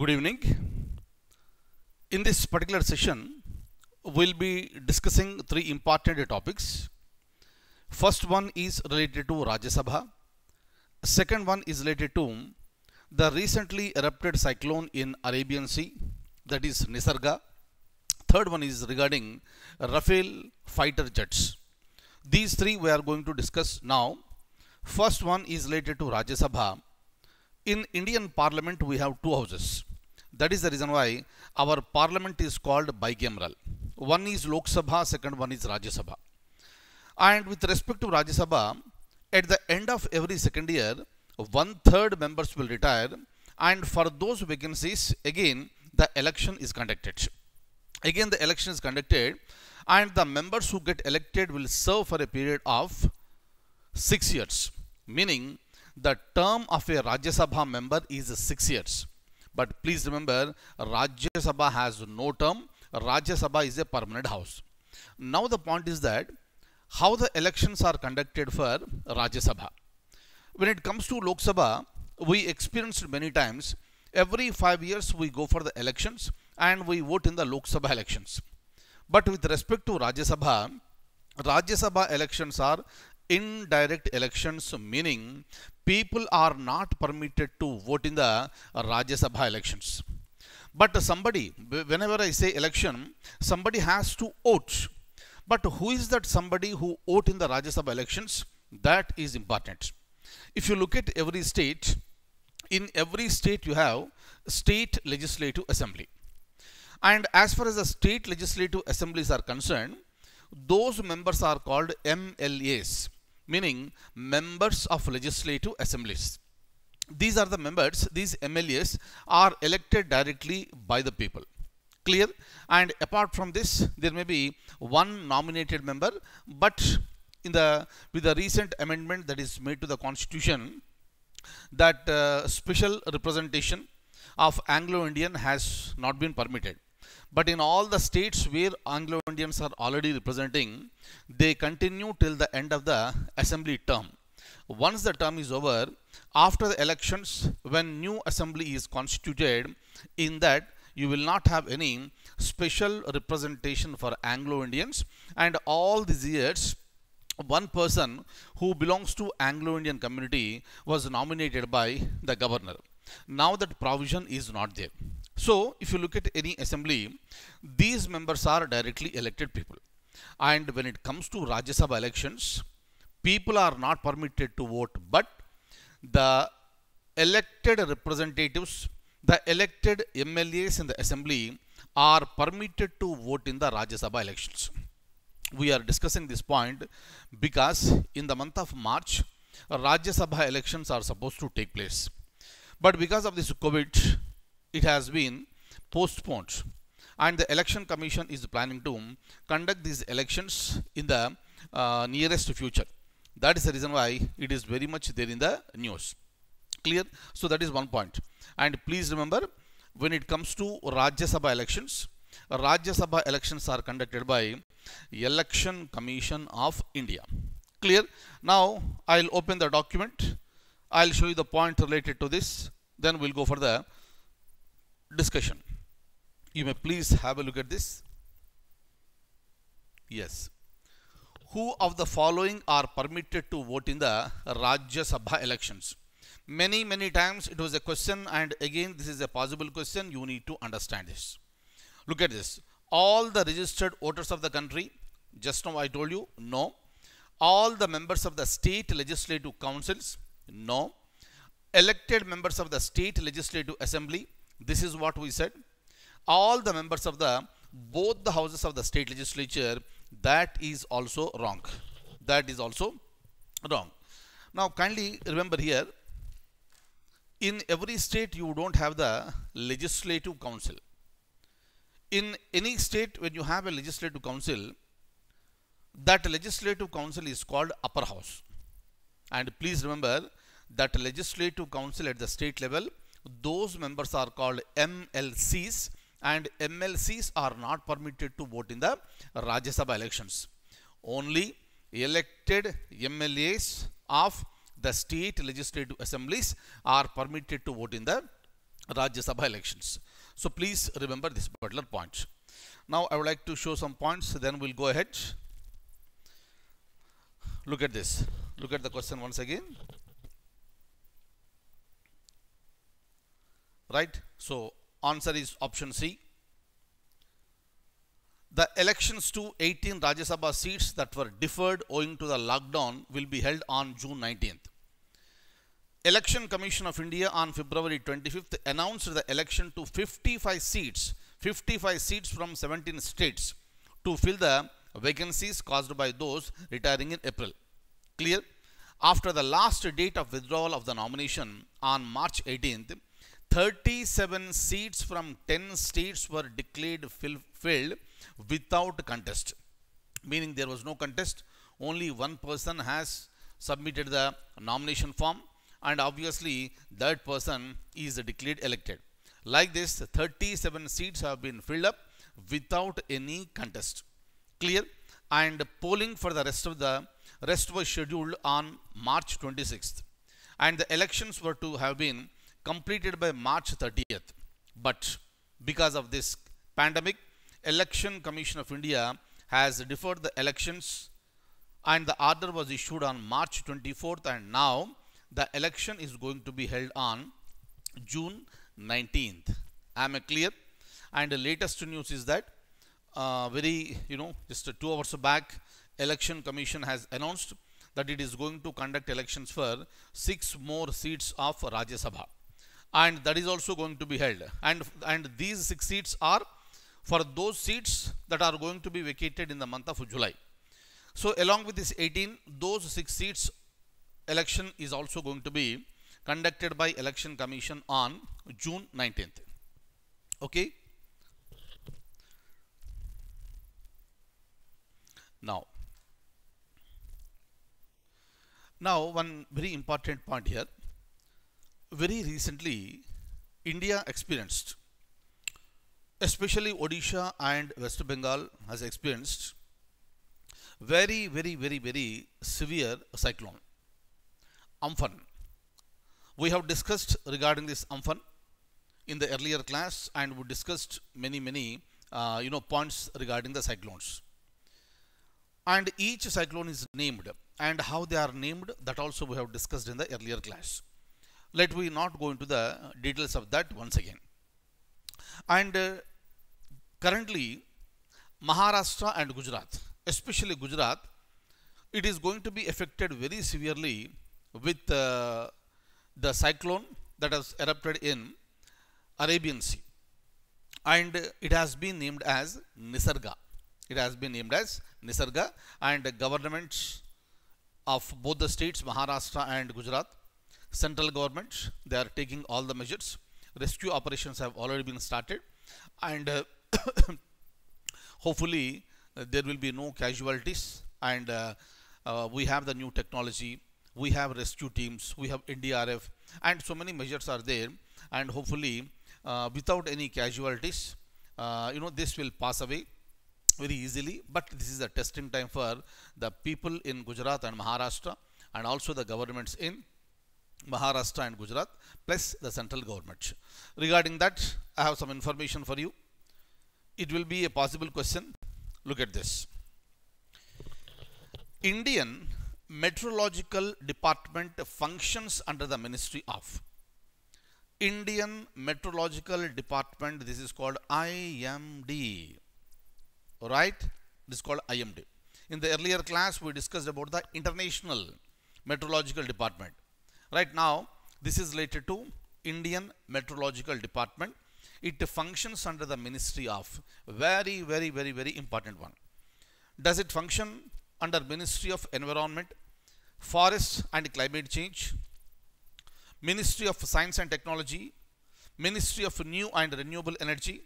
Good evening. In this particular session, we'll be discussing three important topics. First one is related to Rajya Sabha. Second one is related to the recently erupted cyclone in Arabian Sea, that is Nisarga. Third one is regarding Rafale fighter jets. These three we are going to discuss now. First one is related to Rajya Sabha. In Indian Parliament, we have two houses. That is the reason why our parliament is called bicameral. One is Lok Sabha, second one is Rajya Sabha. And with respect to Rajya Sabha, at the end of every second year, one third members will retire and for those vacancies, again, the election is conducted. Again, the election is conducted and the members who get elected will serve for a period of six years, meaning the term of a Rajya Sabha member is six years. But please remember, Rajya Sabha has no term. Rajya Sabha is a permanent house. Now the point is that how the elections are conducted for Rajya Sabha. When it comes to Lok Sabha, we experienced many times. Every five years we go for the elections and we vote in the Lok Sabha elections. But with respect to Rajya Sabha, Rajya Sabha elections are indirect elections meaning people are not permitted to vote in the Rajya Sabha elections. But somebody, whenever I say election, somebody has to vote. But who is that somebody who vote in the Rajya Sabha elections? That is important. If you look at every state, in every state you have state legislative assembly. And as far as the state legislative assemblies are concerned, those members are called MLAs meaning members of legislative assemblies. These are the members, these MLAs are elected directly by the people. Clear? And apart from this, there may be one nominated member, but in the with the recent amendment that is made to the constitution, that uh, special representation of Anglo-Indian has not been permitted. But in all the states where Anglo-Indians are already representing, they continue till the end of the assembly term. Once the term is over, after the elections, when new assembly is constituted, in that you will not have any special representation for Anglo-Indians and all these years one person who belongs to Anglo-Indian community was nominated by the governor. Now that provision is not there. So if you look at any assembly, these members are directly elected people. And when it comes to Rajya Sabha elections, people are not permitted to vote, but the elected representatives, the elected MLAs in the assembly are permitted to vote in the Rajya Sabha elections. We are discussing this point because in the month of March, Rajya Sabha elections are supposed to take place. But because of this COVID, it has been postponed and the election commission is planning to conduct these elections in the uh, nearest future that is the reason why it is very much there in the news clear so that is one point and please remember when it comes to Rajya Sabha elections Rajya Sabha elections are conducted by Election Commission of India clear now I'll open the document I'll show you the point related to this then we'll go for the discussion. You may please have a look at this. Yes. Who of the following are permitted to vote in the Rajya Sabha elections? Many, many times it was a question and again this is a possible question. You need to understand this. Look at this. All the registered voters of the country, just now I told you, no. All the members of the state legislative councils, no. Elected members of the state legislative assembly, this is what we said. All the members of the both the houses of the state legislature, that is also wrong. That is also wrong. Now kindly remember here, in every state you don't have the legislative council. In any state when you have a legislative council, that legislative council is called upper house. And please remember that legislative council at the state level those members are called MLCs and MLCs are not permitted to vote in the Rajya Sabha elections. Only elected MLAs of the state legislative assemblies are permitted to vote in the Rajya Sabha elections. So please remember this particular point. Now I would like to show some points then we'll go ahead. Look at this. Look at the question once again. right? So answer is option C. The elections to 18 Rajya Sabha seats that were deferred owing to the lockdown will be held on June 19th. Election Commission of India on February 25th announced the election to 55 seats, 55 seats from 17 states to fill the vacancies caused by those retiring in April. Clear? After the last date of withdrawal of the nomination on March 18th, 37 seats from 10 states were declared filled without contest. Meaning there was no contest. Only one person has submitted the nomination form and obviously that person is declared elected. Like this 37 seats have been filled up without any contest. Clear? And polling for the rest of the rest was scheduled on March 26th and the elections were to have been completed by March 30th. But because of this pandemic, Election Commission of India has deferred the elections and the order was issued on March 24th and now the election is going to be held on June 19th. I Am clear? And the latest news is that uh, very, you know, just two hours back, Election Commission has announced that it is going to conduct elections for six more seats of Rajya Sabha and that is also going to be held and and these six seats are for those seats that are going to be vacated in the month of July so along with this 18 those six seats election is also going to be conducted by election commission on June 19th okay now now one very important point here very recently India experienced, especially Odisha and West Bengal has experienced very, very, very, very severe cyclone, Amphan. We have discussed regarding this Amphan in the earlier class and we discussed many, many, uh, you know, points regarding the cyclones. And each cyclone is named and how they are named that also we have discussed in the earlier class let we not go into the details of that once again and uh, currently maharashtra and gujarat especially gujarat it is going to be affected very severely with uh, the cyclone that has erupted in arabian sea and it has been named as nisarga it has been named as nisarga and the governments of both the states maharashtra and gujarat central government they are taking all the measures rescue operations have already been started and uh, hopefully uh, there will be no casualties and uh, uh, we have the new technology we have rescue teams we have ndrf and so many measures are there and hopefully uh, without any casualties you know this will pass away very easily but this is a testing time for the people in Gujarat and Maharashtra and also the governments in Maharashtra and Gujarat plus the central government. Regarding that, I have some information for you. It will be a possible question. Look at this. Indian Meteorological Department functions under the Ministry of Indian Meteorological Department. This is called IMD. Right? This is called IMD. In the earlier class, we discussed about the International Meteorological Department. Right now, this is related to Indian Meteorological Department. It functions under the Ministry of very, very, very, very important one. Does it function under Ministry of Environment, Forests and Climate Change, Ministry of Science and Technology, Ministry of New and Renewable Energy,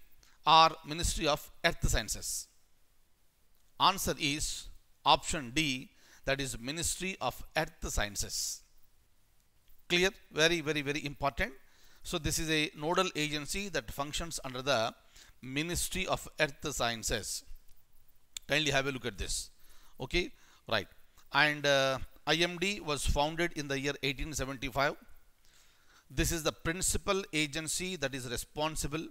or Ministry of Earth Sciences? Answer is option D, that is Ministry of Earth Sciences clear very very very important so this is a nodal agency that functions under the ministry of earth sciences kindly have a look at this okay right and uh, imd was founded in the year 1875 this is the principal agency that is responsible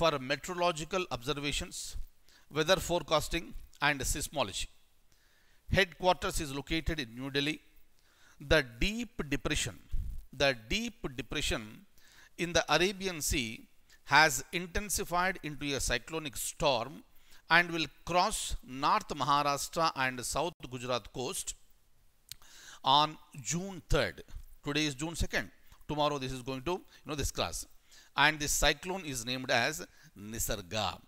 for meteorological observations weather forecasting and seismology headquarters is located in new delhi the deep depression the deep depression in the Arabian Sea has intensified into a cyclonic storm and will cross North Maharashtra and South Gujarat coast on June 3rd. Today is June 2nd. Tomorrow this is going to, you know, this class. And this cyclone is named as Nisarga.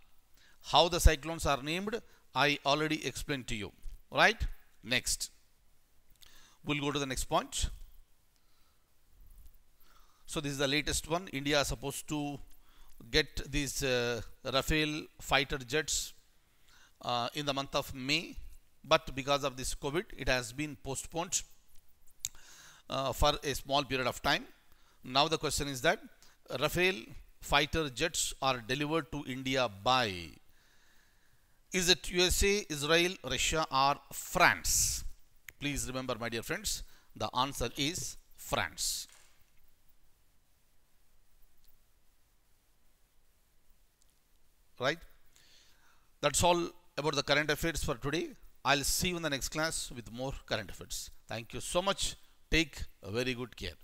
How the cyclones are named, I already explained to you. Right? Next. We'll go to the next point. So this is the latest one. India is supposed to get these uh, Rafale fighter jets uh, in the month of May, but because of this COVID, it has been postponed uh, for a small period of time. Now the question is that Rafale fighter jets are delivered to India by is it USA, Israel, Russia or France? Please remember my dear friends, the answer is France. right that's all about the current affairs for today i'll see you in the next class with more current affairs thank you so much take a very good care